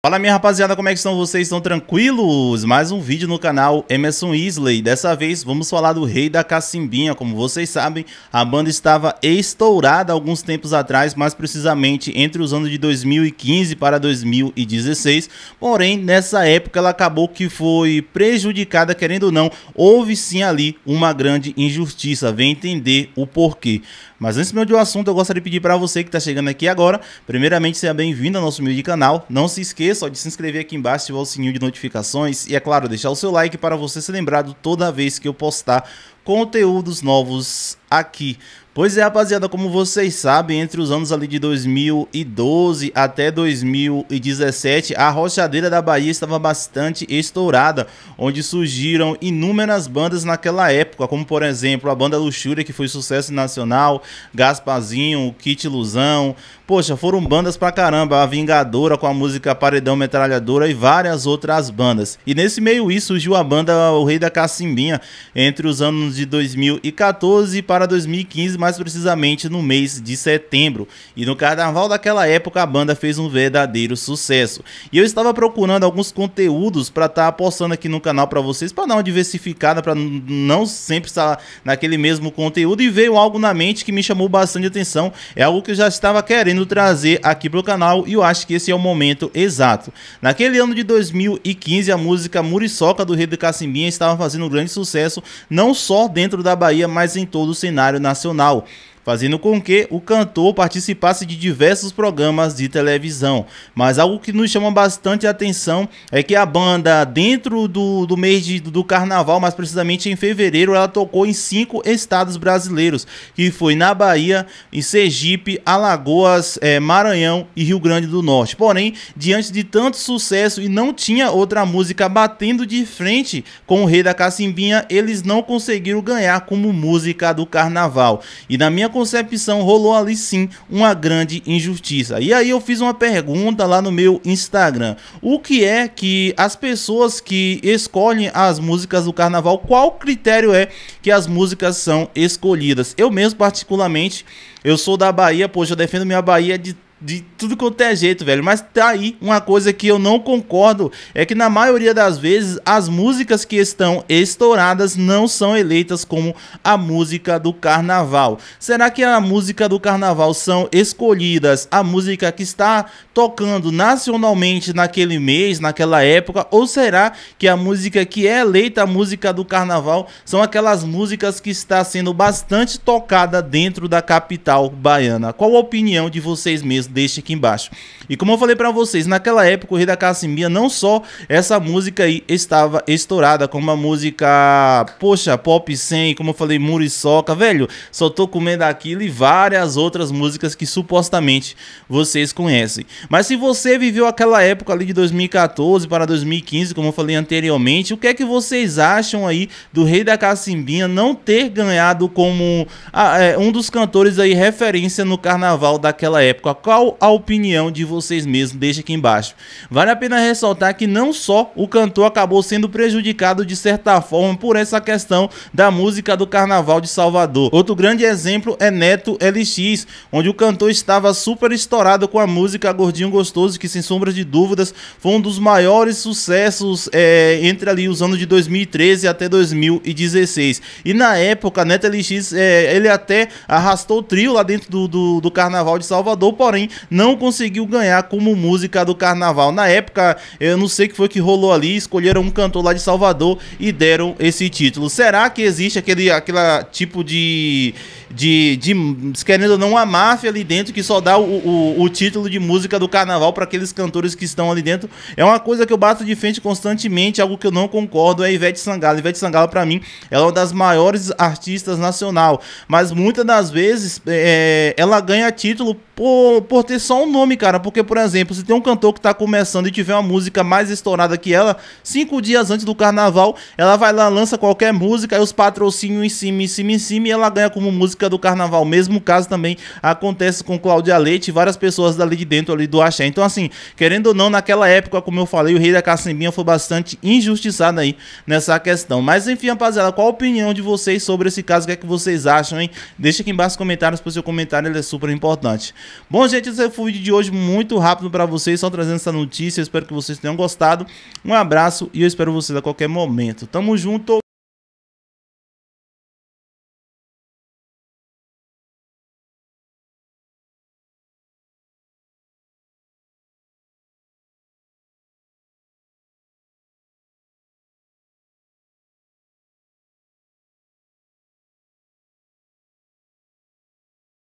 Fala minha rapaziada, como é que estão vocês? Estão tranquilos? Mais um vídeo no canal Emerson Isley. Dessa vez vamos falar do Rei da Cacimbinha. Como vocês sabem, a banda estava estourada alguns tempos atrás, mais precisamente entre os anos de 2015 para 2016. Porém, nessa época ela acabou que foi prejudicada, querendo ou não, houve sim ali uma grande injustiça. Vem entender o porquê. Mas antes mesmo de um assunto, eu gostaria de pedir para você que está chegando aqui agora, primeiramente seja bem-vindo ao nosso meio de canal. Não se esqueça esqueça de se inscrever aqui embaixo, ativar o sininho de notificações e, é claro, deixar o seu like para você ser lembrado toda vez que eu postar conteúdos novos aqui. Pois é, rapaziada, como vocês sabem, entre os anos ali de 2012 até 2017, a rochadeira da Bahia estava bastante estourada, onde surgiram inúmeras bandas naquela época, como por exemplo a banda Luxúria, que foi sucesso nacional, Gaspazinho, Kit Ilusão, poxa, foram bandas pra caramba, a Vingadora com a música Paredão Metralhadora e várias outras bandas. E nesse meio isso surgiu a banda O Rei da Cacimbinha, entre os anos de 2014 para 2015, mais precisamente no mês de setembro. E no carnaval daquela época a banda fez um verdadeiro sucesso. E eu estava procurando alguns conteúdos para estar tá postando aqui no canal para vocês, para dar uma diversificada, para não sempre estar naquele mesmo conteúdo. E veio algo na mente que me chamou bastante atenção, é algo que eu já estava querendo trazer aqui para o canal e eu acho que esse é o momento exato. Naquele ano de 2015, a música Muriçoca do Rei do Cacimbinha estava fazendo um grande sucesso, não só dentro da Bahia, mas em todo o cenário nacional fazendo com que o cantor participasse de diversos programas de televisão. Mas algo que nos chama bastante atenção é que a banda, dentro do, do mês de, do carnaval, mais precisamente em fevereiro, ela tocou em cinco estados brasileiros, que foi na Bahia, em Sergipe, Alagoas, é, Maranhão e Rio Grande do Norte. Porém, diante de tanto sucesso e não tinha outra música batendo de frente com o Rei da Cacimbinha, eles não conseguiram ganhar como música do carnaval. E na minha concepção, rolou ali sim uma grande injustiça. E aí eu fiz uma pergunta lá no meu Instagram. O que é que as pessoas que escolhem as músicas do carnaval, qual critério é que as músicas são escolhidas? Eu mesmo, particularmente, eu sou da Bahia, poxa, eu defendo minha Bahia de de tudo quanto é jeito, velho. Mas tá aí uma coisa que eu não concordo: é que na maioria das vezes as músicas que estão estouradas não são eleitas como a música do carnaval. Será que a música do carnaval são escolhidas a música que está tocando nacionalmente naquele mês, naquela época? Ou será que a música que é eleita a música do carnaval são aquelas músicas que está sendo bastante tocada dentro da capital baiana? Qual a opinião de vocês mesmos? deixe aqui embaixo. E como eu falei para vocês, naquela época o Rei da Cassimia, não só essa música aí estava estourada, como a música, poxa, Pop 100, como eu falei, Muriçoca, velho, só tô comendo aquilo e várias outras músicas que supostamente vocês conhecem. Mas se você viveu aquela época ali de 2014 para 2015, como eu falei anteriormente, o que é que vocês acham aí do Rei da Cacimbinha não ter ganhado como ah, é, um dos cantores aí referência no carnaval daquela época? Qual qual a opinião de vocês mesmos, deixa aqui embaixo. Vale a pena ressaltar que não só o cantor acabou sendo prejudicado de certa forma por essa questão da música do Carnaval de Salvador. Outro grande exemplo é Neto LX, onde o cantor estava super estourado com a música Gordinho Gostoso, que sem sombra de dúvidas foi um dos maiores sucessos é, entre ali os anos de 2013 até 2016. E na época, Neto LX, é, ele até arrastou o trio lá dentro do, do, do Carnaval de Salvador, porém não conseguiu ganhar como música do carnaval. Na época, eu não sei o que foi que rolou ali, escolheram um cantor lá de Salvador e deram esse título. Será que existe aquele aquela tipo de de, de querendo ou não, uma máfia ali dentro que só dá o, o, o título de música do carnaval para aqueles cantores que estão ali dentro. É uma coisa que eu bato de frente constantemente, algo que eu não concordo é Ivete Sangalo. Ivete Sangalo, para mim, ela é uma das maiores artistas nacional, mas muitas das vezes é, é, ela ganha título por, por ter só um nome, cara. Porque, por exemplo, se tem um cantor que tá começando e tiver uma música mais estourada que ela, cinco dias antes do carnaval, ela vai lá, lança qualquer música, aí os patrocínios em cima, em cima, em cima, e ela ganha como música música do carnaval. Mesmo caso também acontece com Cláudia Leite e várias pessoas dali de dentro ali do axé. Então, assim, querendo ou não, naquela época, como eu falei, o rei da cacimbinha foi bastante injustiçado aí nessa questão. Mas, enfim, rapaziada, qual a opinião de vocês sobre esse caso? O que é que vocês acham, hein? Deixa aqui embaixo nos comentários, porque o seu comentário ele é super importante. Bom, gente, esse foi o vídeo de hoje muito rápido para vocês, só trazendo essa notícia. Eu espero que vocês tenham gostado. Um abraço e eu espero vocês a qualquer momento. Tamo junto!